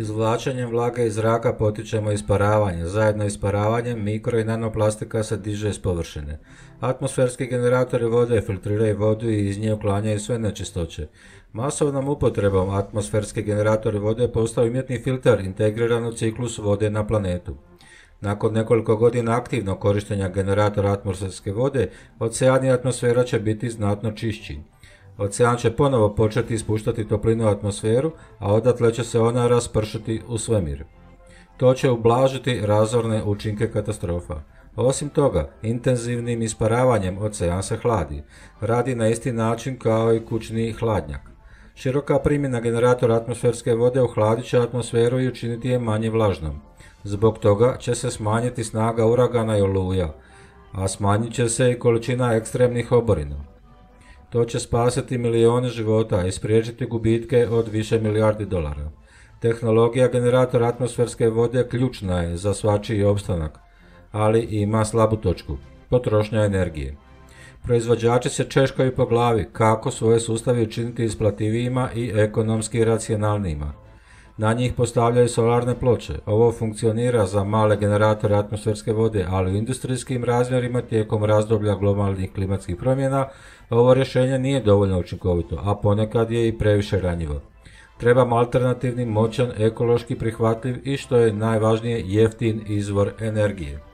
Izvlačenjem vlage iz zraka potičemo isparavanje. Zajedno isparavanje mikro i nanoplastika se diže iz površine. Atmosferski generatori vode filtriraju vodu i iz nje uklanjaju sve nečistoće. Masovnom upotrebom atmosferski generatori vode postao umjetni filter integriran u ciklus vode na planetu. Nakon nekoliko godina aktivnog korištenja generatora atmosferske vode, ocean i atmosfera će biti znatno čišći. Ocean će ponovo početi ispuštati toplinu u atmosferu, a odatle će se ona raspršiti u svemir. To će ublažiti razorne učinke katastrofa. Osim toga, intenzivnim isparavanjem ocean se hladi. Radi na isti način kao i kućni hladnjak. Široka primjena generatora atmosferske vode ohladit će atmosferu i učiniti je manje vlažnom. Zbog toga će se smanjiti snaga uragana i oluja, a smanjit će se i količina ekstremnih oborina. To će spasiti milijone života i spriječiti gubitke od više milijardi dolara. Tehnologija generatora atmosferske vode ključna je za svačiji opstanak, ali ima slabu točku, potrošnja energije. Proizvođači se češkaju po glavi kako svoje sustave učiniti isplativijima i ekonomski racionalnijima. Na njih postavljaju solarne ploče. Ovo funkcionira za male generatore atmosferske vode, ali u industrijskim razmjerima tijekom razdoblja globalnih klimatskih promjena ovo rješenje nije dovoljno učinkovito, a ponekad je i previše ranjivo. Trebamo alternativni, moćan, ekološki prihvatljiv i što je najvažnije jeftin izvor energije.